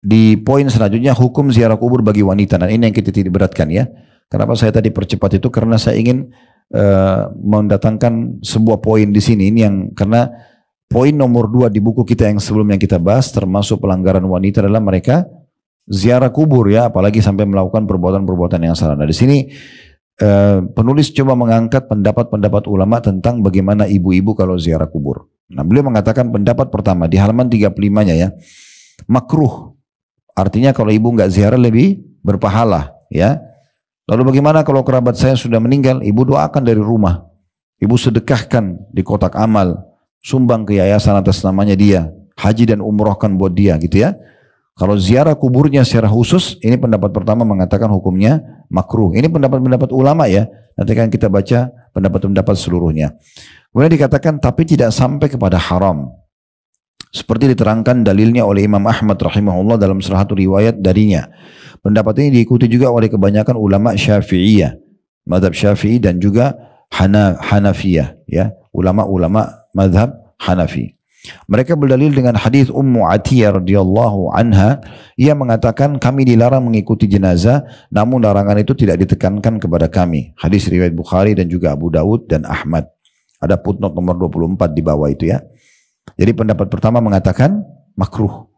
di poin selanjutnya hukum ziarah kubur bagi wanita dan ini yang kita tidak beratkan ya kenapa saya tadi percepat itu karena saya ingin uh, mendatangkan sebuah poin di sini ini yang karena poin nomor dua di buku kita yang sebelumnya kita bahas termasuk pelanggaran wanita adalah mereka ziarah kubur ya apalagi sampai melakukan perbuatan-perbuatan yang salah nah di sini uh, penulis coba mengangkat pendapat-pendapat ulama tentang bagaimana ibu-ibu kalau ziarah kubur nah beliau mengatakan pendapat pertama di halaman 35 nya ya makruh Artinya kalau ibu nggak ziarah lebih berpahala ya. Lalu bagaimana kalau kerabat saya sudah meninggal, ibu doakan dari rumah. Ibu sedekahkan di kotak amal, sumbang ke yayasan atas namanya dia, haji dan umrohkan buat dia gitu ya. Kalau ziarah kuburnya secara khusus, ini pendapat pertama mengatakan hukumnya makruh. Ini pendapat-pendapat ulama ya. Nanti kan kita baca pendapat-pendapat seluruhnya. Kemudian dikatakan tapi tidak sampai kepada haram. Seperti diterangkan dalilnya oleh Imam Ahmad rahimahullah dalam salah satu riwayat darinya. Pendapat ini diikuti juga oleh kebanyakan ulama Syafi'iyah, mazhab Syafi'i dan juga Hana, Hanafiyah, ya, ulama-ulama mazhab Hanafi. Mereka berdalil dengan hadis Ummu Atiyah radhiyallahu anha, ia mengatakan kami dilarang mengikuti jenazah, namun larangan itu tidak ditekankan kepada kami. Hadis riwayat Bukhari dan juga Abu Dawud dan Ahmad. Ada footnote nomor 24 di bawah itu ya. Jadi pendapat pertama mengatakan makruh.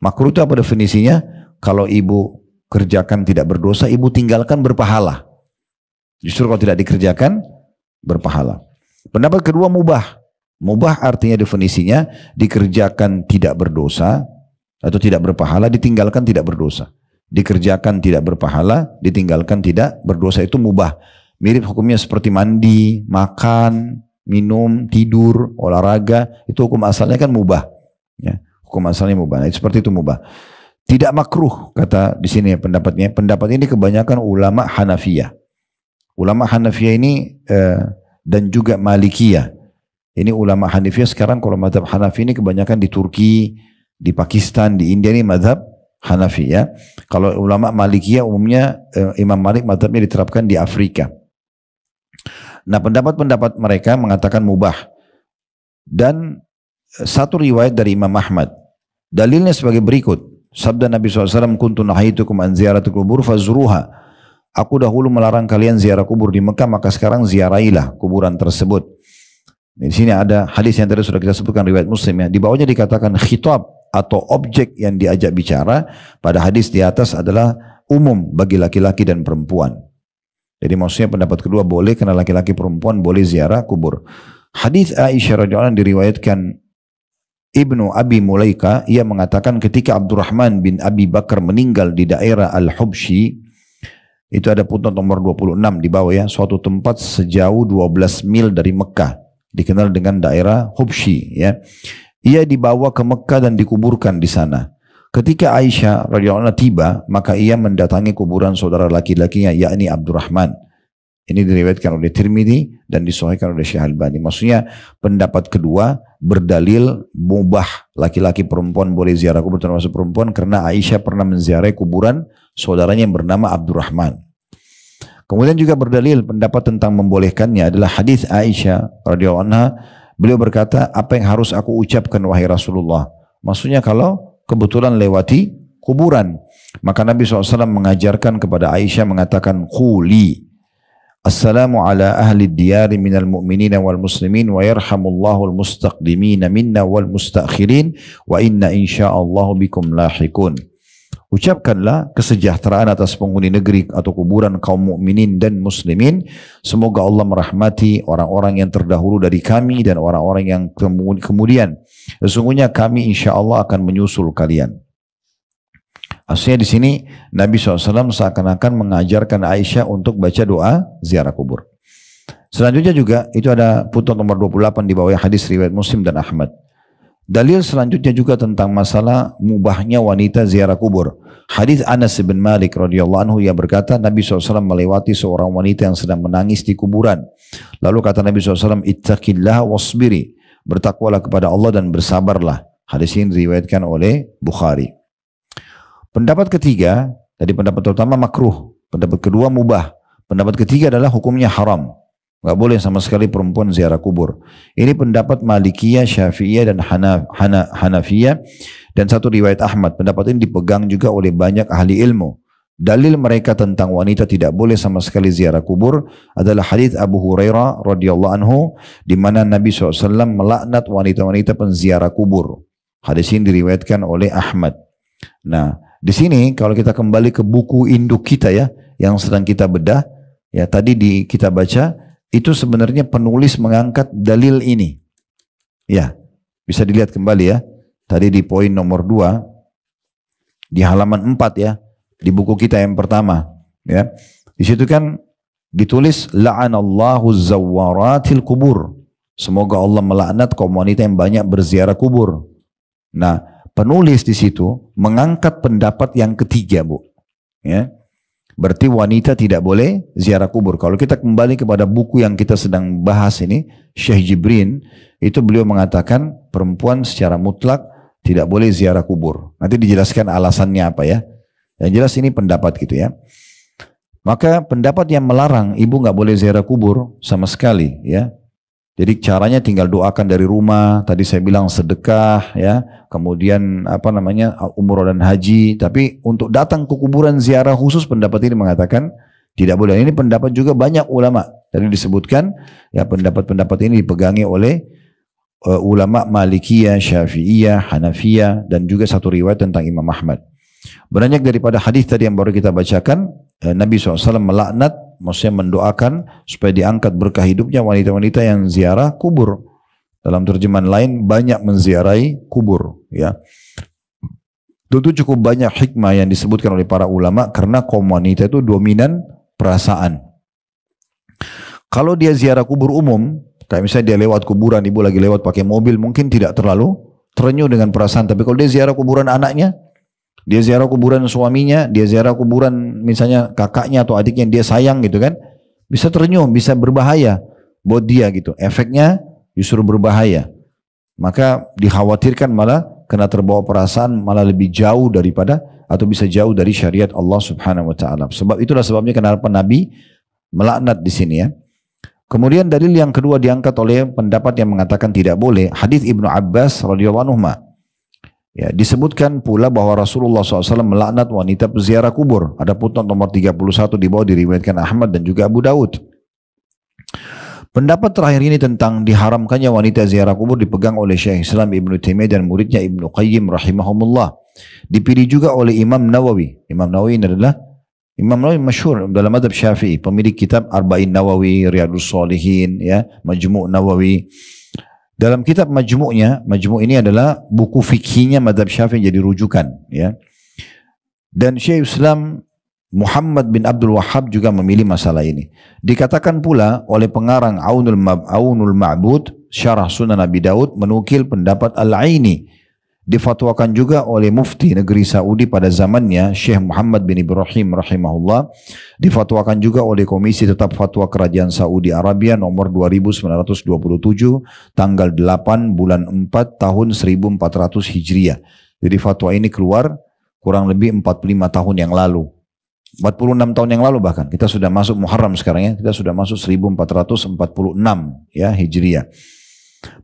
Makruh itu apa definisinya? Kalau ibu kerjakan tidak berdosa, ibu tinggalkan berpahala. Justru kalau tidak dikerjakan, berpahala. Pendapat kedua mubah. Mubah artinya definisinya dikerjakan tidak berdosa atau tidak berpahala, ditinggalkan tidak berdosa. Dikerjakan tidak berpahala, ditinggalkan tidak berdosa itu mubah. Mirip hukumnya seperti mandi, makan, minum, tidur, olahraga, itu hukum asalnya kan mubah. Ya, hukum asalnya mubah. Nah, itu seperti itu mubah. Tidak makruh kata di sini ya pendapatnya. Pendapat ini kebanyakan ulama Hanafiya. Ulama Hanafiya ini eh, dan juga Malikiyah. Ini ulama Hanafiya sekarang kalau madhab Hanafi ini kebanyakan di Turki, di Pakistan, di India ini madhab Hanafi ya. Kalau ulama Malikiyah umumnya eh, Imam Malik madhabnya diterapkan di Afrika. Nah pendapat-pendapat mereka mengatakan mubah. Dan eh, satu riwayat dari Imam Ahmad. Dalilnya sebagai berikut. Sabda Nabi SAW, Kuntu nahaitukum an ziaratu kubur fazruha. Aku dahulu melarang kalian ziarah kubur di Mekah, maka sekarang ziarailah kuburan tersebut. Di sini ada hadis yang tadi sudah kita sebutkan riwayat Muslim ya. Di bawahnya dikatakan khitab atau objek yang diajak bicara pada hadis di atas adalah umum bagi laki-laki dan perempuan. Jadi maksudnya pendapat kedua boleh karena laki-laki perempuan boleh ziarah kubur. Hadis Aisyah radhiyallahu anha diriwayatkan Ibnu Abi Mulaika ia mengatakan ketika Abdurrahman bin Abi Bakar meninggal di daerah Al-Hubshi itu ada putra nomor 26 di bawah ya suatu tempat sejauh 12 mil dari Mekah dikenal dengan daerah Hubshi ya ia dibawa ke Mekah dan dikuburkan di sana Ketika Aisyah radhiyallahu tiba, maka ia mendatangi kuburan saudara laki-lakinya yakni Abdurrahman. Ini diriwayatkan oleh Tirmidzi dan disahihkan oleh Syekh Albani. Maksudnya pendapat kedua berdalil mubah laki-laki perempuan boleh ziarah kubur termasuk perempuan karena Aisyah pernah menziarahi kuburan saudaranya yang bernama Abdurrahman. Kemudian juga berdalil pendapat tentang membolehkannya adalah hadis Aisyah radhiyallahu anha. Beliau berkata, "Apa yang harus aku ucapkan wahai Rasulullah?" Maksudnya kalau kebetulan lewati kuburan. Maka Nabi SAW mengajarkan kepada Aisyah mengatakan Quli Assalamu ala ahli diyari minal mu'minina wal muslimin wa yarhamullahu al mustaqdimina minna wal mustakhirin wa inna insya'allahu bikum lahikun. Ucapkanlah kesejahteraan atas penghuni negeri atau kuburan kaum mukminin dan muslimin. Semoga Allah merahmati orang-orang yang terdahulu dari kami dan orang-orang yang kemudian. Sesungguhnya kami insya Allah akan menyusul kalian. Artinya di sini Nabi SAW seakan-akan mengajarkan Aisyah untuk baca doa ziarah kubur. Selanjutnya juga itu ada putra nomor 28 di bawah hadis riwayat Muslim dan Ahmad. Dalil selanjutnya juga tentang masalah mubahnya wanita ziarah kubur. Hadis Anas bin Malik radhiyallahu anhu yang berkata Nabi SAW melewati seorang wanita yang sedang menangis di kuburan. Lalu kata Nabi SAW, Ittaqillah wasbiri. Bertakwalah kepada Allah dan bersabarlah. Hadis ini diriwayatkan oleh Bukhari. Pendapat ketiga, tadi pendapat pertama makruh. Pendapat kedua mubah. Pendapat ketiga adalah hukumnya haram. Gak boleh sama sekali perempuan ziarah kubur. Ini pendapat Malikiyah, Syafi'iyah, dan Hana, Hana, Hanafiyah. Dan satu riwayat Ahmad. Pendapat ini dipegang juga oleh banyak ahli ilmu. Dalil mereka tentang wanita tidak boleh sama sekali ziarah kubur adalah hadis Abu Hurairah radhiyallahu anhu di mana Nabi SAW melaknat wanita-wanita penziarah kubur. Hadis ini diriwayatkan oleh Ahmad. Nah, di sini kalau kita kembali ke buku induk kita ya yang sedang kita bedah ya tadi di kita baca itu sebenarnya penulis mengangkat dalil ini. Ya, bisa dilihat kembali ya. Tadi di poin nomor dua, di halaman empat ya, di buku kita yang pertama. Ya, di situ kan ditulis la'anallahu zawaratil kubur. Semoga Allah melaknat kaum wanita yang banyak berziarah kubur. Nah, penulis di situ mengangkat pendapat yang ketiga, Bu. Ya, Berarti wanita tidak boleh ziarah kubur. Kalau kita kembali kepada buku yang kita sedang bahas ini, Syekh Jibrin, itu beliau mengatakan perempuan secara mutlak tidak boleh ziarah kubur. Nanti dijelaskan alasannya apa ya. Yang jelas ini pendapat gitu ya. Maka pendapat yang melarang ibu nggak boleh ziarah kubur sama sekali ya. Jadi caranya tinggal doakan dari rumah. Tadi saya bilang sedekah ya. Kemudian apa namanya umroh dan haji. Tapi untuk datang ke kuburan ziarah khusus pendapat ini mengatakan tidak boleh. Ini pendapat juga banyak ulama. Tadi disebutkan ya pendapat-pendapat ini dipegangi oleh uh, ulama Malikiyah, Syafi'iyah, Hanafiyah dan juga satu riwayat tentang Imam Ahmad. Banyak daripada hadis tadi yang baru kita bacakan, eh, Nabi SAW melaknat maksudnya mendoakan supaya diangkat berkah hidupnya wanita-wanita yang ziarah kubur. Dalam terjemahan lain banyak menziarahi kubur, ya. Tentu cukup banyak hikmah yang disebutkan oleh para ulama karena kaum wanita itu dominan perasaan. Kalau dia ziarah kubur umum, kayak misalnya dia lewat kuburan, ibu lagi lewat pakai mobil, mungkin tidak terlalu terenyuh dengan perasaan. Tapi kalau dia ziarah kuburan anaknya, dia ziarah kuburan suaminya, dia ziarah kuburan misalnya kakaknya atau adiknya dia sayang gitu kan. Bisa terenyuh, bisa berbahaya buat dia gitu. Efeknya justru berbahaya. Maka dikhawatirkan malah kena terbawa perasaan malah lebih jauh daripada atau bisa jauh dari syariat Allah Subhanahu wa taala. Sebab itulah sebabnya kenapa Nabi melaknat di sini ya. Kemudian dalil yang kedua diangkat oleh pendapat yang mengatakan tidak boleh hadis Ibnu Abbas radhiyallahu anhu Ya, disebutkan pula bahwa Rasulullah SAW melaknat wanita peziarah kubur. Ada putnot nomor 31 di bawah diriwayatkan Ahmad dan juga Abu Daud. Pendapat terakhir ini tentang diharamkannya wanita ziarah kubur dipegang oleh Syekh Islam Ibnu Taimiyah dan muridnya Ibnu Qayyim rahimahumullah. Dipilih juga oleh Imam Nawawi. Imam Nawawi ini adalah Imam Nawawi masyhur dalam madhab Syafi'i, pemilik kitab Arba'in Nawawi, Riyadus Solihin, ya, Majmu' Nawawi. Dalam kitab majmuknya, majmuk ini adalah buku fikihnya Madhab Syafi'i jadi rujukan. Ya. Dan Syekh Islam Muhammad bin Abdul Wahab juga memilih masalah ini. Dikatakan pula oleh pengarang Aunul, Aunul Ma'bud, Syarah Sunan Nabi Daud menukil pendapat Al-Aini Difatwakan juga oleh mufti negeri Saudi pada zamannya Syekh Muhammad bin Ibrahim rahimahullah. Difatwakan juga oleh Komisi Tetap Fatwa Kerajaan Saudi Arabia nomor 2927 tanggal 8 bulan 4 tahun 1400 Hijriah. Jadi fatwa ini keluar kurang lebih 45 tahun yang lalu. 46 tahun yang lalu bahkan kita sudah masuk Muharram sekarang ya kita sudah masuk 1446 ya Hijriah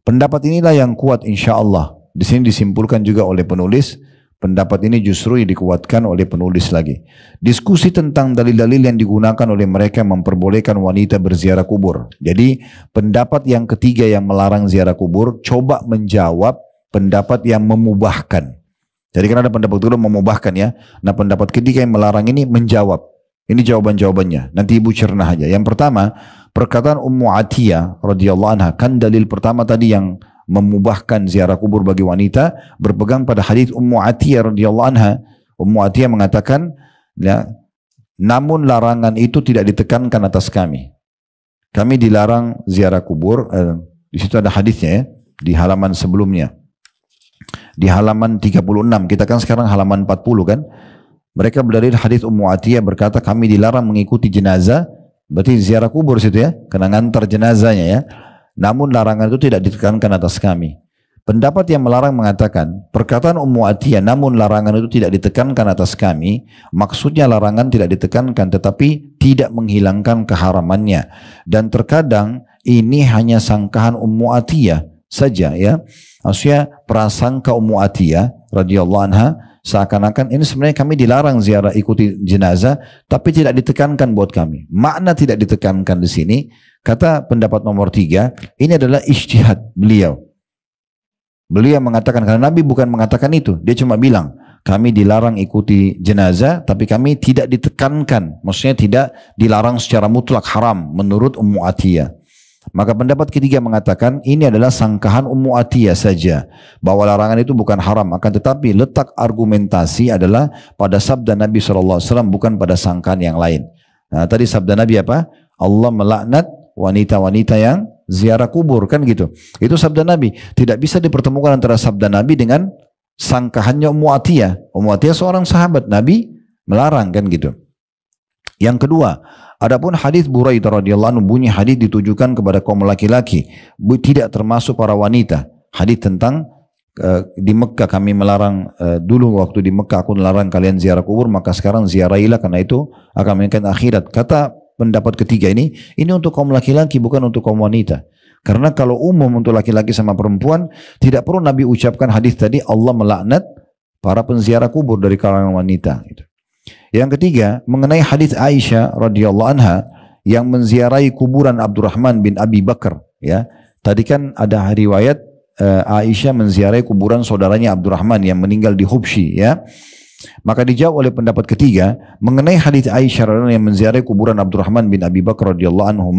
pendapat inilah yang kuat insya Allah di sini disimpulkan juga oleh penulis, pendapat ini justru dikuatkan oleh penulis lagi. Diskusi tentang dalil-dalil yang digunakan oleh mereka memperbolehkan wanita berziarah kubur. Jadi pendapat yang ketiga yang melarang ziarah kubur coba menjawab pendapat yang memubahkan. Jadi karena ada pendapat dulu memubahkan ya. Nah pendapat ketiga yang melarang ini menjawab. Ini jawaban-jawabannya. Nanti ibu cerna aja. Yang pertama, perkataan Ummu Atiyah radhiyallahu anha kan dalil pertama tadi yang memubahkan ziarah kubur bagi wanita berpegang pada hadis Ummu Atiyah radhiyallahu anha. Ummu Atiyah mengatakan, ya, namun larangan itu tidak ditekankan atas kami. Kami dilarang ziarah kubur. Eh, di situ ada hadisnya ya, di halaman sebelumnya. Di halaman 36, kita kan sekarang halaman 40 kan. Mereka berdalil hadis Ummu Atiyah berkata kami dilarang mengikuti jenazah, berarti ziarah kubur situ ya, kena ngantar jenazahnya ya namun larangan itu tidak ditekankan atas kami. Pendapat yang melarang mengatakan, perkataan Ummu Atiyah namun larangan itu tidak ditekankan atas kami, maksudnya larangan tidak ditekankan tetapi tidak menghilangkan keharamannya. Dan terkadang ini hanya sangkaan Ummu Atiyah saja ya. Maksudnya prasangka Ummu Atiyah radhiyallahu anha Seakan-akan ini sebenarnya kami dilarang ziarah ikuti jenazah, tapi tidak ditekankan buat kami. Makna tidak ditekankan di sini, kata pendapat nomor tiga, ini adalah ijtihad beliau. Beliau mengatakan, karena Nabi bukan mengatakan itu, dia cuma bilang, kami dilarang ikuti jenazah, tapi kami tidak ditekankan. Maksudnya tidak dilarang secara mutlak haram menurut Ummu Atiyah. Maka pendapat ketiga mengatakan ini adalah sangkahan Ummu Atiyah saja. Bahwa larangan itu bukan haram. Akan tetapi letak argumentasi adalah pada sabda Nabi SAW bukan pada sangkaan yang lain. Nah tadi sabda Nabi apa? Allah melaknat wanita-wanita yang ziarah kubur kan gitu. Itu sabda Nabi. Tidak bisa dipertemukan antara sabda Nabi dengan sangkahannya Ummu Atiyah. Ummu Atiyah seorang sahabat Nabi melarang kan gitu. Yang kedua, Adapun hadis Buraidah radhiyallahu anhu bunyi hadis ditujukan kepada kaum laki-laki, tidak termasuk para wanita. Hadis tentang eh, di Mekkah kami melarang eh, dulu waktu di Mekkah, aku melarang kalian ziarah kubur, maka sekarang ziarahilah karena itu akan meningkatkan akhirat. Kata pendapat ketiga ini, ini untuk kaum laki-laki bukan untuk kaum wanita. Karena kalau umum untuk laki-laki sama perempuan, tidak perlu Nabi ucapkan hadis tadi Allah melaknat para penziarah kubur dari kalangan wanita. Gitu. Yang ketiga, mengenai hadis Aisyah radhiyallahu anha yang menziarahi kuburan Abdurrahman bin Abi Bakar, ya. Tadi kan ada riwayat uh, Aisyah menziarahi kuburan saudaranya Abdurrahman yang meninggal di Hubshi, ya. Maka dijawab oleh pendapat ketiga mengenai hadis Aisyah yang menziarahi kuburan Abdurrahman bin Abi Bakar radhiyallahu anhu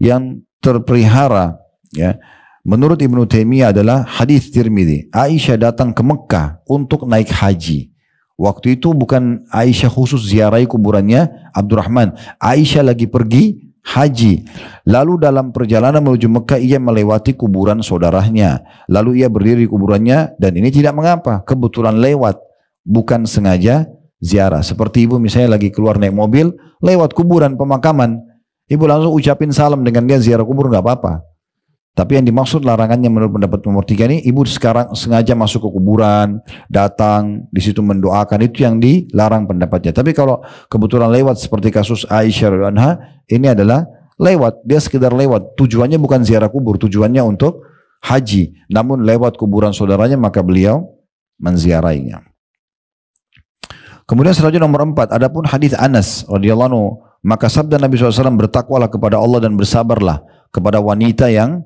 yang terpelihara ya menurut Ibnu Taimiyah adalah hadis Tirmidzi Aisyah datang ke Mekah untuk naik haji Waktu itu bukan Aisyah khusus ziarahi kuburannya Abdurrahman. Aisyah lagi pergi haji. Lalu dalam perjalanan menuju Mekah ia melewati kuburan saudaranya. Lalu ia berdiri di kuburannya dan ini tidak mengapa. Kebetulan lewat. Bukan sengaja ziarah. Seperti ibu misalnya lagi keluar naik mobil lewat kuburan pemakaman. Ibu langsung ucapin salam dengan dia ziarah kubur nggak apa-apa. Tapi yang dimaksud larangannya menurut pendapat nomor tiga ini, ibu sekarang sengaja masuk ke kuburan, datang di situ mendoakan itu yang dilarang pendapatnya. Tapi kalau kebetulan lewat seperti kasus Aisyah Anha, ini adalah lewat, dia sekedar lewat. Tujuannya bukan ziarah kubur, tujuannya untuk haji. Namun lewat kuburan saudaranya maka beliau menziarainya. Kemudian selanjutnya nomor empat, adapun hadis Anas radhiyallahu maka sabda Nabi SAW bertakwalah kepada Allah dan bersabarlah kepada wanita yang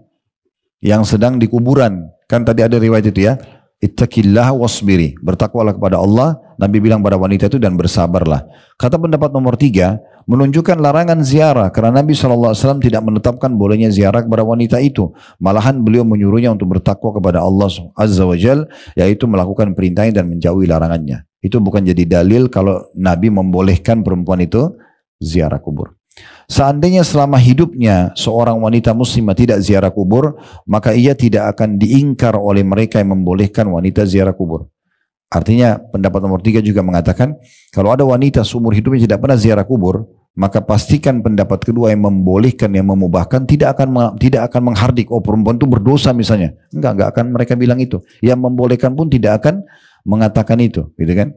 yang sedang di kuburan. Kan tadi ada riwayat itu ya. Ittaqillah wasbiri. Bertakwalah kepada Allah. Nabi bilang pada wanita itu dan bersabarlah. Kata pendapat nomor tiga, menunjukkan larangan ziarah karena Nabi SAW tidak menetapkan bolehnya ziarah kepada wanita itu. Malahan beliau menyuruhnya untuk bertakwa kepada Allah Azza wa Jal, yaitu melakukan perintahnya dan menjauhi larangannya. Itu bukan jadi dalil kalau Nabi membolehkan perempuan itu ziarah kubur. Seandainya selama hidupnya seorang wanita muslimah tidak ziarah kubur, maka ia tidak akan diingkar oleh mereka yang membolehkan wanita ziarah kubur. Artinya pendapat nomor tiga juga mengatakan, kalau ada wanita seumur hidupnya tidak pernah ziarah kubur, maka pastikan pendapat kedua yang membolehkan, yang memubahkan tidak akan tidak akan menghardik, oh perempuan itu berdosa misalnya. Enggak, enggak akan mereka bilang itu. Yang membolehkan pun tidak akan mengatakan itu, gitu kan?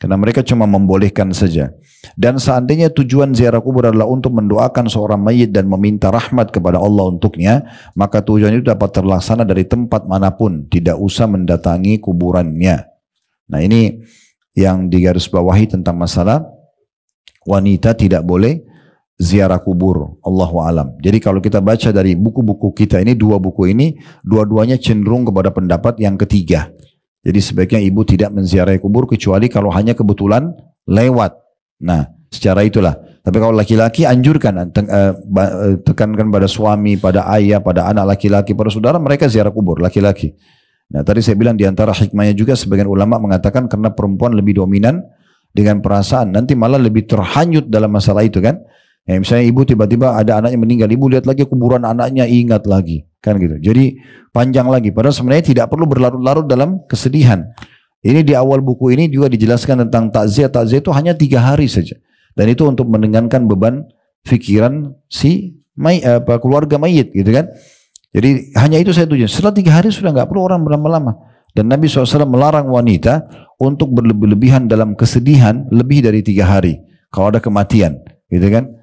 Karena mereka cuma membolehkan saja. Dan seandainya tujuan ziarah kubur adalah untuk mendoakan seorang mayit dan meminta rahmat kepada Allah untuknya, maka tujuan itu dapat terlaksana dari tempat manapun, tidak usah mendatangi kuburannya. Nah ini yang digarisbawahi tentang masalah wanita tidak boleh ziarah kubur wa alam. Jadi kalau kita baca dari buku-buku kita ini dua buku ini dua-duanya cenderung kepada pendapat yang ketiga. Jadi sebaiknya ibu tidak menziarahi kubur kecuali kalau hanya kebetulan lewat. Nah, secara itulah. Tapi kalau laki-laki anjurkan eh, eh, eh, tekankan pada suami, pada ayah, pada anak laki-laki, pada saudara mereka ziarah kubur laki-laki. Nah, tadi saya bilang di antara hikmahnya juga sebagian ulama mengatakan karena perempuan lebih dominan dengan perasaan nanti malah lebih terhanyut dalam masalah itu kan. Ya, misalnya ibu tiba-tiba ada anaknya meninggal, ibu lihat lagi kuburan anaknya ingat lagi. Kan gitu. Jadi panjang lagi. Padahal sebenarnya tidak perlu berlarut-larut dalam kesedihan. Ini di awal buku ini juga dijelaskan tentang takziah. Takziah itu hanya tiga hari saja. Dan itu untuk mendengarkan beban pikiran si may, apa, keluarga mayit gitu kan. Jadi hanya itu saya tujuan. Setelah tiga hari sudah nggak perlu orang berlama-lama. Dan Nabi SAW melarang wanita untuk berlebih-lebihan dalam kesedihan lebih dari tiga hari. Kalau ada kematian gitu kan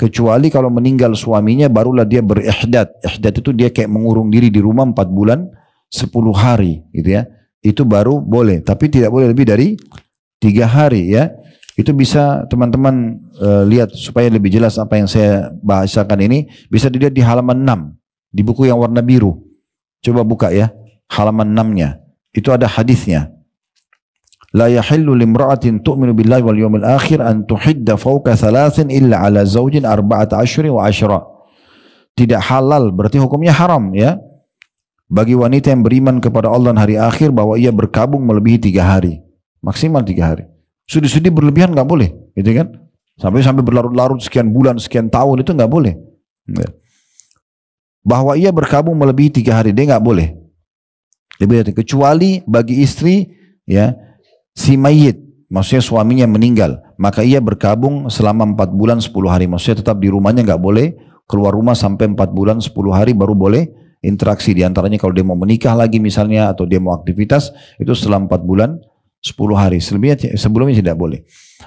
kecuali kalau meninggal suaminya barulah dia berihdad. Ihdad itu dia kayak mengurung diri di rumah 4 bulan 10 hari gitu ya. Itu baru boleh, tapi tidak boleh lebih dari tiga hari ya. Itu bisa teman-teman uh, lihat supaya lebih jelas apa yang saya bahasakan ini bisa dilihat di halaman 6 di buku yang warna biru. Coba buka ya halaman 6-nya. Itu ada hadisnya. La yahillu limra'atin tu'minu billahi wal yawmil akhir an tuhidda fawqa thalathin illa ala zawjin arba'at ashri wa ashra Tidak halal berarti hukumnya haram ya. Bagi wanita yang beriman kepada Allah dan hari akhir bahwa ia berkabung melebihi tiga hari. Maksimal tiga hari. Sudi-sudi berlebihan nggak boleh gitu kan. Sampai-sampai berlarut-larut sekian bulan, sekian tahun itu nggak boleh. Ya. Bahwa ia berkabung melebihi tiga hari dia nggak boleh. Lebih dari kecuali bagi istri ya si mayit, maksudnya suaminya meninggal, maka ia berkabung selama 4 bulan 10 hari. Maksudnya tetap di rumahnya nggak boleh keluar rumah sampai 4 bulan 10 hari baru boleh interaksi. Di antaranya kalau dia mau menikah lagi misalnya atau dia mau aktivitas, itu setelah 4 bulan 10 hari. Selebihnya sebelumnya tidak boleh.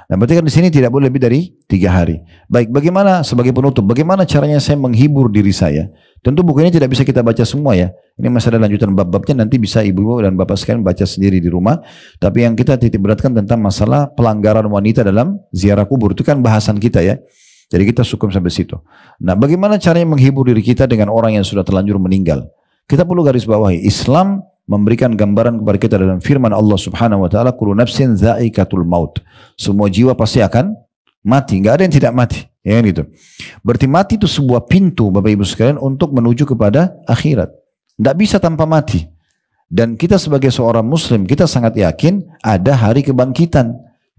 Nah, berarti kan di sini tidak boleh lebih dari tiga hari. Baik, bagaimana sebagai penutup, bagaimana caranya saya menghibur diri saya? Tentu buku ini tidak bisa kita baca semua ya. Ini masih ada lanjutan bab-babnya nanti bisa ibu-ibu dan bapak sekalian baca sendiri di rumah. Tapi yang kita titip beratkan tentang masalah pelanggaran wanita dalam ziarah kubur itu kan bahasan kita ya. Jadi kita sukum sampai situ. Nah, bagaimana caranya menghibur diri kita dengan orang yang sudah terlanjur meninggal? Kita perlu garis bawahi, Islam memberikan gambaran kepada kita dalam firman Allah Subhanahu wa taala kullu nafsin dha'ikatul maut. Semua jiwa pasti akan mati, nggak ada yang tidak mati, ya kan gitu. Berarti mati itu sebuah pintu Bapak Ibu sekalian untuk menuju kepada akhirat. enggak bisa tanpa mati. Dan kita sebagai seorang muslim, kita sangat yakin ada hari kebangkitan.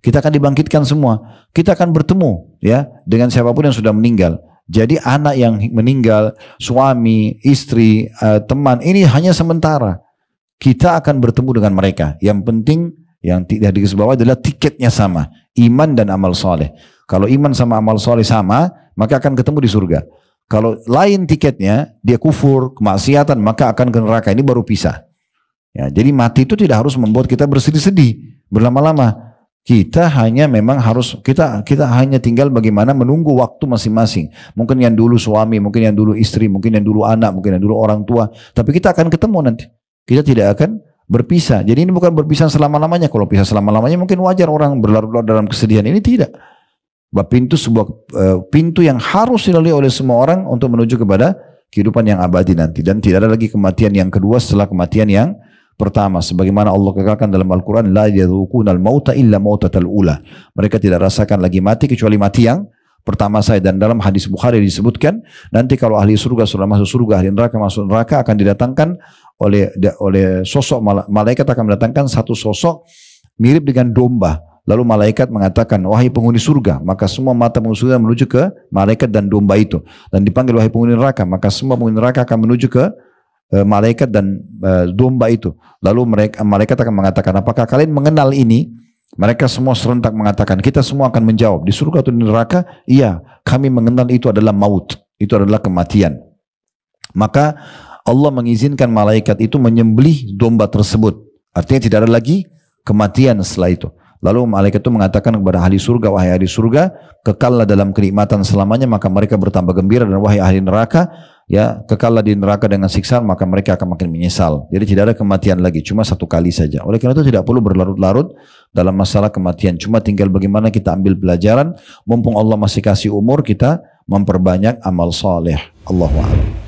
Kita akan dibangkitkan semua. Kita akan bertemu ya dengan siapapun yang sudah meninggal. Jadi anak yang meninggal, suami, istri, eh, teman ini hanya sementara. Kita akan bertemu dengan mereka. Yang penting yang tidak di bawah adalah tiketnya sama. Iman dan amal soleh. Kalau iman sama amal soleh sama, maka akan ketemu di surga. Kalau lain tiketnya, dia kufur, kemaksiatan, maka akan ke neraka. Ini baru pisah. Ya, jadi mati itu tidak harus membuat kita bersedih-sedih berlama-lama. Kita hanya memang harus kita kita hanya tinggal bagaimana menunggu waktu masing-masing. Mungkin yang dulu suami, mungkin yang dulu istri, mungkin yang dulu anak, mungkin yang dulu orang tua. Tapi kita akan ketemu nanti. Kita tidak akan berpisah. Jadi ini bukan berpisah selama-lamanya. Kalau pisah selama-lamanya mungkin wajar orang berlarut-larut dalam kesedihan. Ini tidak. Bahwa pintu sebuah e, pintu yang harus dilalui oleh semua orang untuk menuju kepada kehidupan yang abadi nanti dan tidak ada lagi kematian yang kedua setelah kematian yang pertama sebagaimana Allah kekalkan dalam Al-Qur'an la yadhuquna al-mauta illa mautatal Mereka tidak rasakan lagi mati kecuali mati yang pertama saya dan dalam hadis Bukhari disebutkan nanti kalau ahli surga sudah masuk surga ahli neraka masuk neraka akan didatangkan oleh oleh sosok malaikat akan mendatangkan satu sosok mirip dengan domba lalu malaikat mengatakan wahai penghuni surga maka semua mata penghuni surga menuju ke malaikat dan domba itu dan dipanggil wahai penghuni neraka maka semua penghuni neraka akan menuju ke e, malaikat dan e, domba itu lalu mereka malaikat akan mengatakan apakah kalian mengenal ini mereka semua serentak mengatakan, kita semua akan menjawab, di surga atau di neraka? Iya, kami mengenal itu adalah maut, itu adalah kematian. Maka Allah mengizinkan malaikat itu menyembelih domba tersebut. Artinya tidak ada lagi kematian setelah itu. Lalu malaikat itu mengatakan kepada ahli surga, wahai ahli surga, kekallah dalam kenikmatan selamanya, maka mereka bertambah gembira dan wahai ahli neraka, ya kekallah di neraka dengan siksaan, maka mereka akan makin menyesal. Jadi tidak ada kematian lagi, cuma satu kali saja. Oleh karena itu tidak perlu berlarut-larut dalam masalah kematian. Cuma tinggal bagaimana kita ambil pelajaran, mumpung Allah masih kasih umur kita memperbanyak amal soleh. Allahu